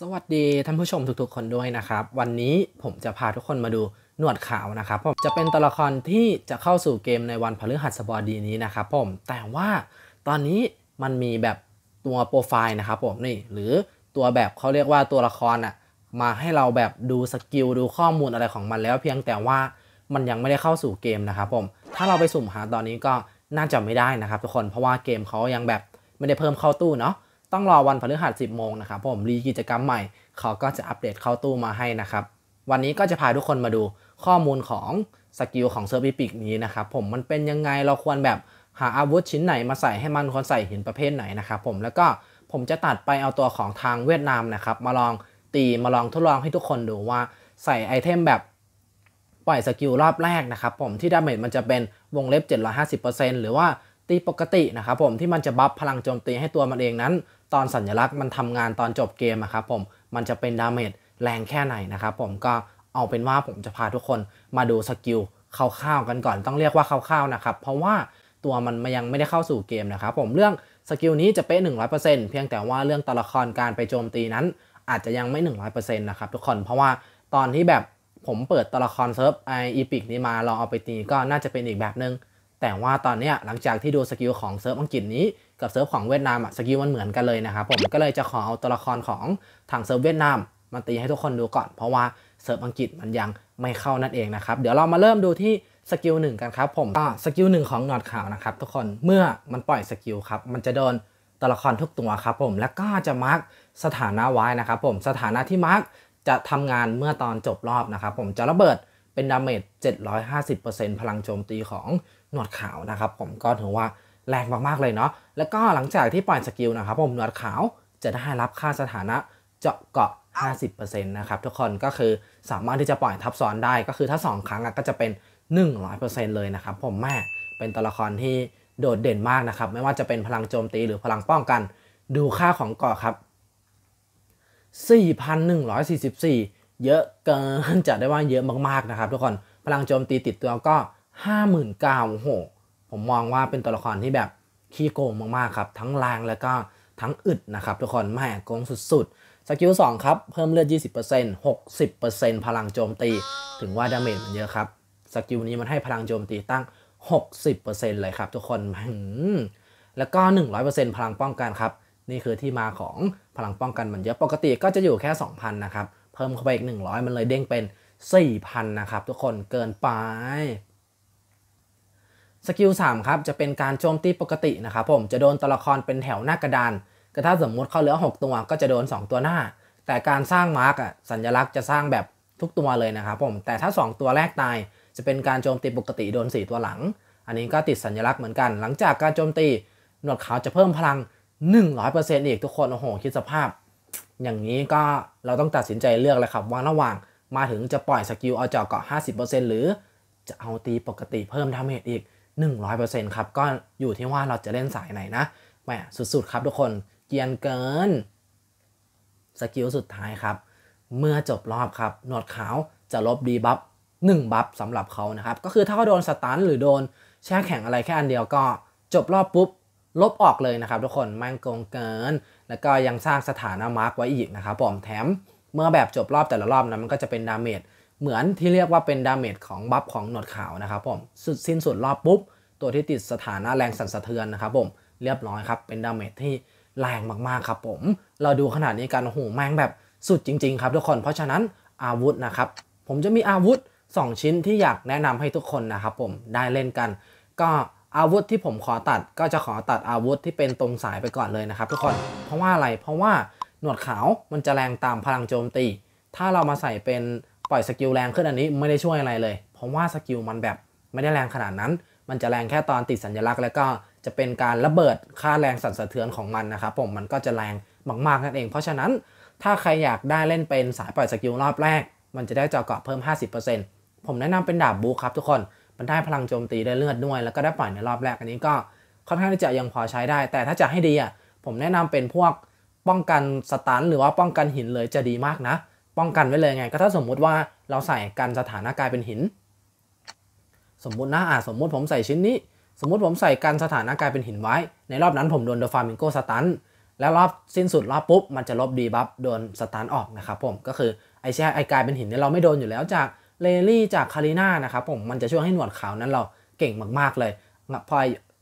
สวัสดีท่านผู้ชม ทุก ๆ คนด้วยนะครับ วันนี้ผมจะพาทุกคนมาดูหนวดขาวนะครับผมจะเป็นตัวละครที่จะเข้าสู่เกมในวันพฤหัสบดีนี้นะครับผม แต่ว่าตอนนี้มันมีแบบตัวโปรไฟล์นะครับผมนี่ หรือตัวแบบเขาเรียกว่าตัวละครอ่ะมาให้เราแบบดูสกิลดูข้อมูลอะไรของมันแล้ว เพียงแต่ว่ามันยังไม่ได้เข้าสู่เกมนะครับผมถ้าเราไปสุ่มหาตอนนี้ก็น่าจะไม่ได้นะครับทุกคนเพราะว่าเกมเขายังแบบไม่ได้เพิ่มเข้าตู้เนาะต้องรอวันพฤหัส10 โมงนะครับผมรีกิจกรรมใหม่เขาก็จะอัปเดตเข้าตู้มาให้นะครับ วันนี้ก็จะพาทุกคนมาดูข้อมูลของสกิลของเซอร์บิปิกนี้นะครับ ผมมันเป็นยังไงเราควรแบบหาอาวุธชิ้นไหนมาใส่ให้มันควรใส่หินประเภทไหนนะครับผม แล้วก็ผมจะตัดไปเอาตัวของทางเวียดนามนะครับ มาลองตีมาลองทดลองให้ทุกคนดูว่าใส่ไอเทมแบบปล่อยสกิลรอบแรกนะครับผมที่ดาเมจมันจะเป็นวงเล็บ750%หรือว่าีปกตินะครับผมที่มันจะบัฟพลังโจมตีให้ตัวมันเองนั้น ตอนสัญลักษณ์มันทำงานตอนจบเกมนะครับผมมันจะเป็นดาเมจแรงแค่ไหนนะครับผมก็เอาเป็นว่าผมจะพาทุกคนมาดูสกิลคร่าวๆ กันก่อนต้องเรียกว่าคร่าวๆนะครับเพราะว่าตัวมันยังไม่ได้เข้าสู่เกมนะครับผมเรื่องสกิลนี้จะเป๊ะ100%เพียงแต่ว่าเรื่องตัวละครการไปโจมตีนั้น อาจจะยังไม่ 100%นะครับทุกคนเพราะว่าตอนที่แบบผมเปิดตัวละครเซิร์ฟไออีพิกนี้มาลองเอาไปตีก็น่าจะเป็นอีกแบบนึงแต่ว่าตอนนี้หลังจากที่ดูสกิลของเซิร์ฟอังกฤษนี้กับเซิร์ฟของเวียดนามสกิลมันเหมือนกันเลยนะครับผมก็เลยจะขอเอาตัวละครของทางเซิร์ฟเวียดนามมาตีให้ทุกคนดูก่อนเพราะว่าเซิร์ฟอังกฤษมันยังไม่เข้านั่นเองนะครับเดี๋ยวเรามาเริ่มดูที่สกิลหนึ่งกันครับผมก็สกิลหนึ่งของหนอดขาวนะครับทุกคนเมื่อมันปล่อยสกิลครับมันจะโดนตัวละครทุกตัวครับผมและก็จะมาร์กสถานะไว้นะครับผมสถานะที่มาร์กจะทำงานเมื่อตอนจบรอบนะครับผมจะระเบิดเป็นดาเมจ750%พลังโจมตีของหนวดขาวนะครับผมก็ถือว่าแรงมากๆเลยเนาะแล้วก็หลังจากที่ปล่อยสกิลนะครับ ผมหนวดขาวจะได้รับค่าสถานะเจาะเกาะ50%นะครับทุกคนก็คือสามารถที่จะปล่อยทับซ้อนได้ก็คือถ้า2ครั้งก็จะเป็น 100%เลยนะครับผมแม่เป็นตัวละครที่โดดเด่นมากนะครับไม่ว่าจะเป็นพลังโจมตีหรือพลังป้องกัน ดูค่าของเกาะครับ 4,144 เยอะเกินจะได้ว่าเยอะมากๆนะครับ ทุกคนพลังโจมตีติดตัวก็ห้าหมื่นเก้าโหผมมองว่าเป็นตัวละครที่แบบขี้โกงมากๆครับ ทั้งแรงแล้วก็ทั้งอึดนะครับ ทุกคน แม่โกงสุดๆสกิลสองครับ เพิ่มเลือด20% 60%พลังโจมตี ถึงว่าดาเมจมันเยอะครับ สกิลนี้มันให้พลังโจมตีตั้ง60%เลยครับทุกคนแล้วก็ 100%พลังป้องกันครับ นี่คือที่มาของพลังป้องกันมันเยอะ ปกติก็จะอยู่แค่ 2,000 นะครับ เพิ่มเข้าไปอีก 100 มันเลยเด้งเป็น 4,000 นะครับทุกคนเกินไปสกิล3ครับจะเป็นการโจมตีปกตินะครับผมจะโดนตัวละครเป็นแถวหน้ากระดานก็ถ้าสมมุติเขาเหลือ 6 ตัวก็จะโดน2ตัวหน้าแต่การสร้างมาร์กอ่ะสัญลักษณ์จะสร้างแบบทุกตัวเลยนะครับผมแต่ถ้า 2 ตัวแรกตาย จะเป็นการโจมตีปกติโดน 4 ตัวหลัง อันนี้ก็ติดสัญลักษณ์เหมือนกัน หลังจากการโจมตีหนวดขาวจะเพิ่มพลัง 100%อีกทุกคนโอ้โหคิดสภาพ อย่างนี้ก็เราต้องตัดสินใจเลือกเลยครับว่าระหว่างมาถึงจะปล่อยสกิลเอาเจาะเกาะห้าสิบเเปอร์ซ็นต์หรือจะเอาตีปกติเพิ่มดาเมจอีก100%ครับ ก็อยู่ที่ว่าเราจะเล่นสายไหนนะแหมสุดๆ ครับทุกคนเกียนเกินสกิลสุดท้ายครับ เมื่อจบรอบครับหนวดขาวจะลบดีบัฟ1บัฟสำหรับเขานะครับ ก็คือถ้าเขาโดนสตันหรือโดนแช่แข็งอะไรแค่อันเดียวก็จบรอบปุ๊บ ลบออกเลยนะครับทุกคนแม่งโกงเกินแล้วก็ยังสร้างสถานะมาร์กไว้อีกนะครับผมแถมเมื่อแบบจบรอบแต่ละรอบนะมันก็จะเป็นดาเมจเหมือนที่เรียกว่าเป็นดาเมจของบัฟของหนวดขาวนะครับผมสุดสิ้นสุดรอบปุ๊บตัวที่ติดสถานะแรงสั่นสะเทือนนะครับ ผมเรียบร้อยครับเป็นดาเมจที่แรงมากๆครับ ผมเราดูขนาดนี้กันโอ้โหแม่งแบบสุดจริงๆครับทุกคนเพราะฉะนั้นอาวุธนะครับผมจะมีอาวุธ 2 ชิ้นที่อยากแนะนำให้ทุกคนนะครับผมได้เล่นกัน ก็อาวุธที่ผมขอตัด ก็จะขอตัดอาวุธที่เป็นตรงสายไปก่อนเลยนะครับทุกคนเพราะว่าอะไรเพราะว่าหนวดขาวมันจะแรงตามพลังโจมตี ถ้าเรามาใส่เป็นปล่อยสกิลแรงขึ้นอันนี้ไม่ได้ช่วยอะไรเลยเพราะว่าสกิลมันแบบไม่ได้แรงขนาดนั้น มันจะแรงแค่ตอนติดสัญลักษณ์ แล้วก็จะเป็นการระเบิดค่าแรงสั่นสะเทือนของมันนะครับผมมันก็จะแรงมากๆนั่นเองเพราะฉะนั้น ถ้าใครอยากได้เล่นเป็นสายปล่อยสกิลรอบแรก มันจะได้จอเกาะเพิ่ม 50%ผมแนะนำเป็น ดาบบูครับทุกคนมันได้พลังโจมตีได้เลือดด้วย แล้วก็ได้ปล่อยในรอบแรกอันนี้ก็ค่อนข้างที่จะยังพอใช้ได้ แต่ถ้าจะให้ดีอ่ะผมแนะนำเป็นพวกป้องกันสตันหรือว่าป้องกันหินเลยจะดีมากนะป้องกันไว้เลยไงก็ถ้าสมมุติว่าเราใส่กันสถานะกายเป็นหิน สมมุตินะอ่าสมมุติผมใส่ชิ้นนี้ สมมุติผมใส่กันสถานะกายเป็นหินไว้ ในรอบนั้นผมโดนเดอฟามิงโกสตันแล้วรอบสิ้นสุดรอบปุ๊บ มันจะลบดีบัฟโดนสตันออกนะครับผมก็คือไอแช่ไอ้กายเป็นหินเนี่ยเราไม่โดนอยู่แล้วจากเลลี่จากคารีน่านะครับผมมันจะช่วยให้หนวดขาวนั้นเราเก่งมาก ๆ เลยพอ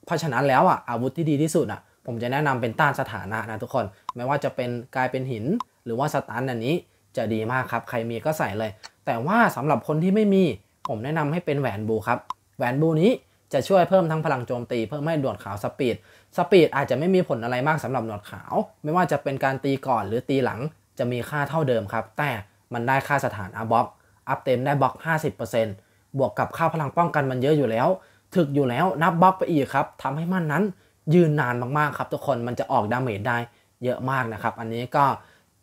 เพราะฉะนั้นแล้วอ่ะอาวุธที่ดีที่สุดอ่ะผมจะแนะนำเป็นต้านสถานะนะทุกคนไม่ว่าจะเป็นกลายเป็นหิน หรือว่าสตันอันนี้จะดีมากครับ ใครมีก็ใส่เลย แต่ว่าสำหรับคนที่ไม่มีผมแนะนำให้เป็นแหวนบูครับแหวนบูนี้จะช่วยเพิ่มทั้งพลังโจมตีเพิ่มให้หนวดขาวสปีดสปีดอาจจะไม่มีผลอะไรมากสำหรับหนวดขาว ไม่ว่าจะเป็นการตีก่อนหรือตีหลังจะมีค่าเท่าเดิมครับ แต่มันได้ค่าสถานอัพบล็อกอัพเต็มได้บล็อก 50%บวกกับค่าพลังป้องกันมันเยอะอยู่แล้ว ถึกอยู่แล้วนับบล็อกไปอีกครับทำให้มันนั้น ยืนนานมากๆครับทุกคนมันจะออกดาเมจได้เยอะมากนะครับอันนี้ก็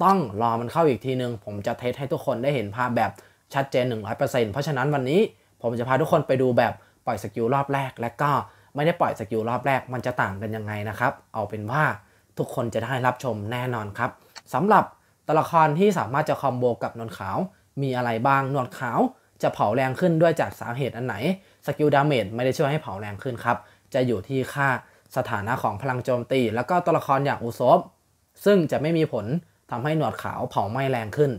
ต้องรอมันเข้าอีกทีนึง ผมจะเทสให้ทุกคนได้เห็นภาพแบบชัดเจน 100%เพราะฉะนั้นวันนี้ผมจะพาทุกคนไปดูแบบปล่อยสกิลรอบแรก และก็ไม่ได้ปล่อยสกิลรอบแรกมันจะต่างกันยังไงนะครับ เอาเป็นว่าทุกคนจะได้รับชมแน่นอนครับสำหรับตัวละครที่สามารถจะคอมโบกับนวลขาว มีอะไรบ้างนวลขาว จะเผาแรงขึ้นด้วยจากสาเหตุอันไหนสกิลดาเมจไม่ได้ช่วยให้เผาแรงขึ้นครับจะอยู่ที่ค่าสถานะของพลังโจมตี แล้วก็ตัวละครอย่างอุซบซึ่งจะไม่มีผลทำให้หนวดขาวเผาไหม้แรงขึ้น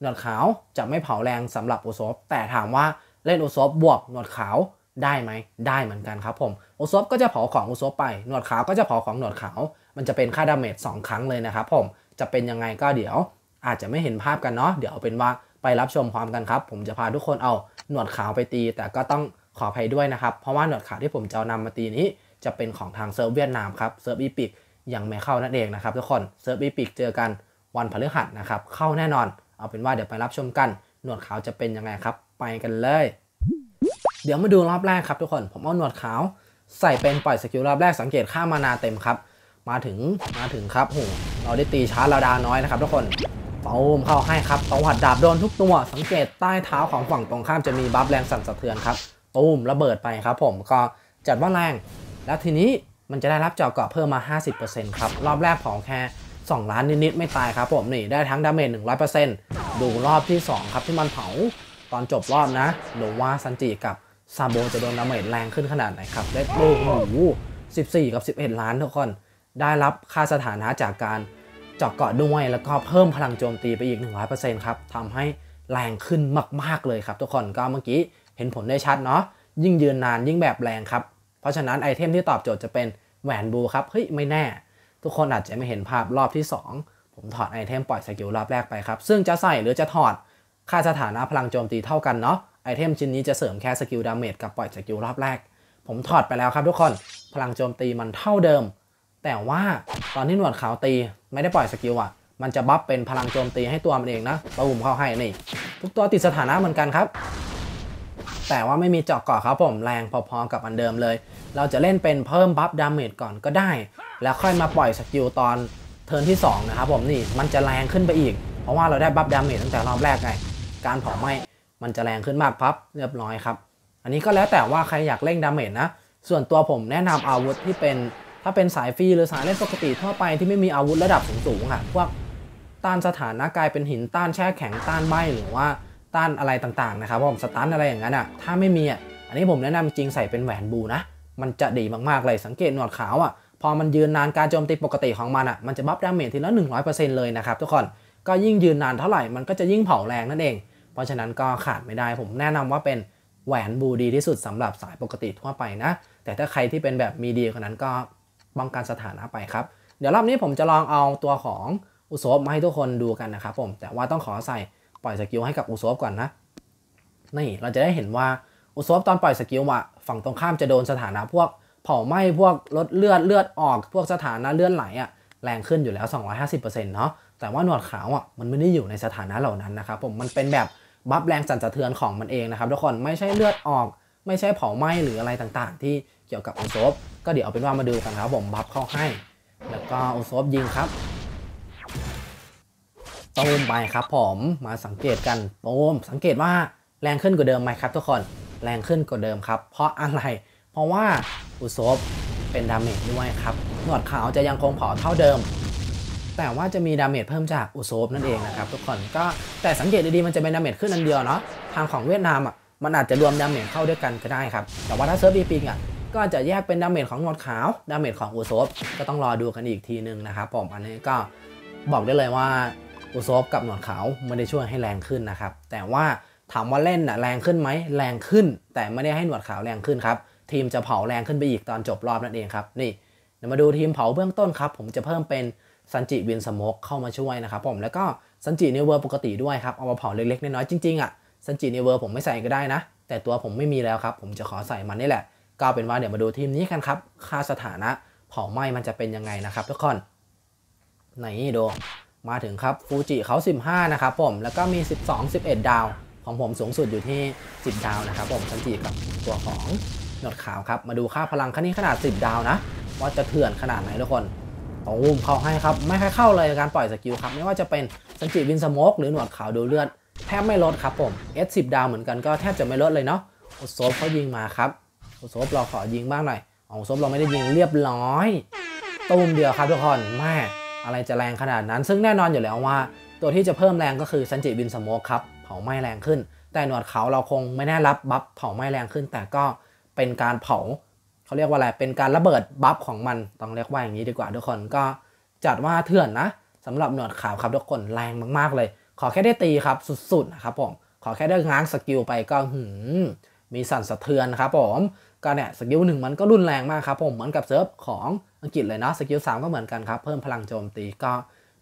หนวดขาวจะไม่เผาแรงสำหรับโอโซฟแต่ถามว่าเล่นโอโซฟบวกหนวดขาวได้ไหมได้เหมือนกันครับ ผมโอโซฟก็จะเผาของโอโซฟไป หนวดขาวก็จะเผาของหนวดขาว มันจะเป็นค่าดาเมจ2ครั้งเลยนะครับผมจะเป็นยังไงก็เดี๋ยว อาจจะไม่เห็นภาพกันเนาะเดี๋ยวเป็นว่าไปรับชมพร้อมกันครับ ผมจะพาทุกคนเอาหนวดขาวไปตี แต่ก็ต้องขออภัยด้วยนะครับ เพราะว่าหนวดขาวที่ผมจะนำมาตีนี้ จะเป็นของทางเซิร์ฟเวียดนามครับเซิร์ฟอีปิกยังไม่เข้านั่นเองนะครับทุกคนเซิร์ฟอีปิกเจอกันวันพฤหัสนะครับเข้าแน่นอน เอาเป็นว่าเดี๋ยวไปรับชมกันหนวดขาวจะเป็นยังไงครับ ไปกันเลยเดี๋ยวมาดูรอบแรกครับทุกคนผมเอาหนวดขาวใส่เป็นปล่อยสกิลรอบแรกสังเกตค่ามานาเต็มครับมาถึงมาถึงครับหูเราได้ตีชาร์เราดาน้อยนะครับทุกคนตูมเข้าให้ครับตวัดดาบโดนทุกตัวสังเกตใต้เท้าของฝั่งตรงข้ามจะมีบัฟแรงสั่นสะเทือนครับตูมระเบิดไปครับ ผมก็จัดว่าแรง แล้วทีนี้มันจะได้รับเจาะเกาะเพิ่มมา50%ครับรอบแรกของแค่2 ล้านนิดๆไม่ตายครับผมนี่ ได้ทั้งดาเมจ100%ดูรอบที่ 2 ครับที่มันเผา ตอนจบรอบนะดูว่าซันจิกับ ซาโบจะโดนดาเมจแรงขึ้นขนาดไหนครับเลได้ลูสหบส14กับ11 ล้านทุกคน ได้รับค่าสถานะจากการเจาะเกาะด้วย แล้วก็เพิ่มพลังโจมตีไปอีก 100%ครับทำให้แรงขึ้นมาก ๆ เลยครับทุกคนก็เมื่อกี้เห็นผลได้ชัดเนาะยิ่งยืนนานยิ่งแบบแรงครับเพราะฉะนั้นไอเทมที่ตอบโจทย์จะเป็นแหวนบูครับเฮ้ยไม่แน่ทุกคนอาจจะไม่เห็นภาพรอบที่ 2 ผมถอดไอเทมปล่อยสกิลรอบแรกไปครับ ซึ่งจะใส่หรือจะถอด ค่าสถานะพลังโจมตีเท่ากันเนาะ ไอเทมชิ้นนี้จะเสริมแค่สกิลดาเมจกับปล่อยสกิลรอบแรก ผมถอดไปแล้วครับ ทุกคน พลังโจมตีมันเท่าเดิม แต่ว่าตอนที่หนวดขาวตีไม่ได้ปล่อยสกิลอะมันจะบัฟเป็นพลังโจมตีให้ตัวมันเองนะประุ่มเข้าให้นี่ ทุกตัวติดสถานะเหมือนกันครับ แต่ว่าไม่มีเจาะก่อครับผมแรงพอ ๆกับอันเดิมเลย เราจะเล่นเป็นเพิ่มบัฟดาเมจก่อนก็ได้แล้วค่อยมาปล่อยสกิลตอนเทิร์นที่2นะครับผมนี่มันจะแรงขึ้นไปอีก เพราะว่าเราได้บัฟดาเมจตั้งแต่รอบแรกไง การเผาไหม้มันจะแรงขึ้นมากพับเรียบร้อยครับ อันนี้ก็แล้วแต่ว่าใครอยากเร่งดาเมจนะ ส่วนตัวผมแนะนำอาวุธที่เป็น ถ้าเป็นสายฟรีหรือสายเล่นปกติทั่วไปที่ไม่มีอาวุธระดับสูงๆค่ะพวกต้านสถานะกลายเป็นหินต้านแช่แข็งต้านใบหรือว่าต้านอะไรต่างๆนะครับผมสตันอะไรอย่างนั้นอ่ะถ้าไม่มีอ่ะอันนี้ผมแนะนำจริงใส่เป็นแหวนบูนะมันจะดีมากๆเลยสังเกตหนวดขาวอ่ะพอมันยืนนานการโจมตีปกติของมันอ่ะมันจะบัฟดาเมจทีละ100%เลยนะครับทุกคนก็ยิ่งยืนนานเท่าไหร่มันก็จะยิ่งเผาแรงนั่นเองเพราะฉะนั้นก็ขาดไม่ได้ ผมแนะนำว่าเป็นแหวนบูดีที่สุดสำหรับสายปกติทั่วไปนะ แต่ถ้าใครที่เป็นแบบมีดีกว่านั้นก็ป้องกันสถานะไปครับเดี๋ยวรอบนี้ผมจะลองเอาตัวของอุโซบมาให้ทุกคนดูกันนะครับผมแต่ว่าต้องขอใส่ปล่อยสกิลให้กับอุโซบก่อนนะนี่เราจะได้เห็นว่าอุโซบตอนปล่อยสกิลอะฝั่งตรงข้ามจะโดนสถานะพวกเผาไหม้พวกลดเลือดเลือดออก พวกสถานะเลือดไหลอะแรงขึ้นอยู่แล้ว 250%เนาะแต่ว่าหนวดขาวอ่ะมันไม่ได้อยู่ในสถานะเหล่านั้นนะครับผมมันเป็นแบบบัฟแรงสั่นสะเทือนของมันเองนะครับทุกคนไม่ใช่เลือดออก ไม่ใช่เผาไหม้หรืออะไรต่างๆที่เกี่ยวกับอุซบก็เดี๋ยวเอาเป็นว่ามาดูกันครับผมบัฟเข้าให้ แล้วก็อุซบยิงครับตูมไปครับ ผมมาสังเกตกันตูมสังเกตว่าแรงขึ้นกว่าเดิมไหมครับ ทุกคนแรงขึ้นกว่าเดิมครับเพราะอะไรเพราะว่าอุซบเป็นดาเมจด้วยครับ หนวดขาวจะยังคงเผาเท่าเดิม แต่ว่าจะมีดาเมจเพิ่มจากอุซบนั่นเองนะครับทุกคน ก็แต่สังเกตดีๆมันจะเป็นดาเมจขึ้นอันเดียวเนาะ ทางของเวียดนามอ่ะ มันอาจจะรวมดาเมจเข้าด้วยกันก็ได้ครับ แต่ว่าถ้าเซิร์ฟบีปิงอ่ะก็จะแยกเป็นดาเมจของหนวดขาว ดาเมจของอุซบก็ต้องรอดูกันอีกทีนึงนะครับผมอันนี้ก็บอกได้เลยว่าอุซบกับหนวดขาวไม่ได้ช่วยให้แรงขึ้นนะครับ แต่ว่าถามว่าเล่นอ่ะแรงขึ้นไหมแรงขึ้น แต่ไม่ได้ให้หนวดขาวแรงขึ้นครับทีมจะเผาแรงขึ้นไปอีกตอนจบรอบนั่นเองครับ นี่เมาดูทีมเผาเบื้องต้นครับ ผมจะเพิ่มเป็นซันจิวินสโมกเข้ามาช่วยนะครับผมแล้วก็ซันจินเวอร์ปกติด้วยครับ เอามาเผาเล็กๆน้อยๆจริงๆ อ่ะซันจินเวอร์ผมไม่ใส่ก็ได้นะ แต่ตัวผมไม่มีแล้วครับ ผมจะขอใส่มันนี่แหละ ก็เป็นว่าเดี๋ยวมาดูทีมนี้กันครับ ค่าสถานะเผาไหม้มันจะเป็นยังไงนะครับทุกคนไหนดูมาถึงครับฟูจิเขา15นะครับผมแล้วก็มี 12 11 ดาวของผมสูงสุดอยู่ที่10ดาวนะครับผมซันจิกับตัวของหยดขาวครับมาดูค่าพลังคันนี้ขนาด 10 ดาวนะ ว่าจะเถื่อนขนาดไหนทุกคนโอ้มเข้าให้ครับไม่ค่อยเข้าเลยการปล่อยสกิลครับไม่ว่าจะเป็นสันจิวินสโมกหรือหนวดขาวดูเลือดแทบไม่ลดครับผม S10 ดาวเหมือนกันก็แทบจะไม่ลดเลยเนาะโอโซฟเขายิงมาครับโอโซฟเราขอยิงบ้างหน่อยโอโซฟเราไม่ได้ยิงเรียบร้อยตูมเดียวครับทุกคนแม่อะไรจะแรงขนาดนั้น ซึ่งแน่นอนอยู่แล้วว่า ตัวที่จะเพิ่มแรงก็คือสันจิวินสโมกครับเผาไหม้แรงขึ้น แต่หนวดขาวเราคงไม่ได้รับบัฟเผาไหม้แรงขึ้น แต่ก็เป็นการเผาเขาเรียกว่าอะไรเป็นการระเบิดบัฟของมันต้องเรียกว่าอย่างนี้ดีกว่าทุกคนก็จัดว่าเถื่อนนะสำหรับหนวดขาวครับทุกคนแรงมาก ๆเลย ขอแค่ได้ตีครับสุดๆนะครับผม ขอแค่ได้ง้างสกิลไปก็หืมมีสั่นสะเทือนครับ ผมก็เนี่ยสกิลหนึ่งมันก็รุนแรงมากครับผมเหมือนกับเซิร์ฟของอังกฤษเลยเนาะสกิลสามก็เหมือนกันครับ เพิ่มพลังโจมตีก็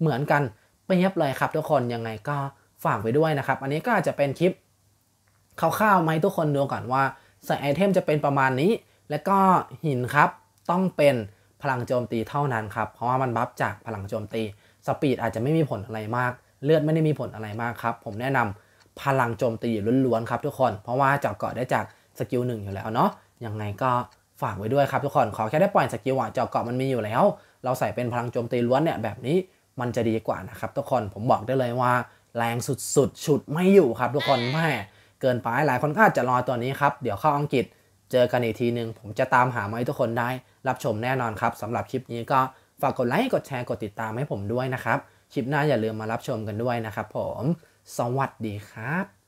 เหมือนกันไปเยียบเลยครับ ทุกคนยังไงก็ฝากไว้ด้วยนะครับ อันนี้ก็อาจจะเป็นคลิปคร่าวๆไหมทุกคนดูก่อนว่าใส่ไอเทมจะเป็นประมาณนี้ และก็หินครับ ต้องเป็นพลังโจมตีเท่านั้นครับเพราะว่ามันบัฟจากพลังโจมตีสปีดอาจจะไม่มีผลอะไรมากเลือดไม่ได้มีผลอะไรมากครับผมแนะนำพลังโจมตีล้วนๆ ครับ ทุกคน เพราะว่าจาะเกาะได้จากสกิลหนึ่งอยู่แล้วเนาะยังไงก็ฝากไว้ด้วยครับทุกคนขอแค่ได้ปล่อยสกิลว่าเจาะเกาะมันมีอยู่แล้ว เราใส่เป็นพลังโจมตีล้วนเนี่ยแบบนี้มันจะดีกว่านะครับทุกคนผมบอกได้เลยว่าแรงสุดๆฉุดไม่อยู่ครับ ทุกคนแม่เกินไปหลายคนก็อาจจะรอตัวนี้ครับ เดี๋ยวเข้าอังกฤษเจอกันอีกทีหนึ่งผมจะตามหามาให้ทุกคนได้ รับชมแน่นอนครับสำหรับคลิปนี้ก็ฝากกดไลค์กดแชร์กดติดตามให้ผมด้วยนะครับ คลิปหน้าอย่าลืมมารับชมกันด้วยนะครับผม สวัสดีครับ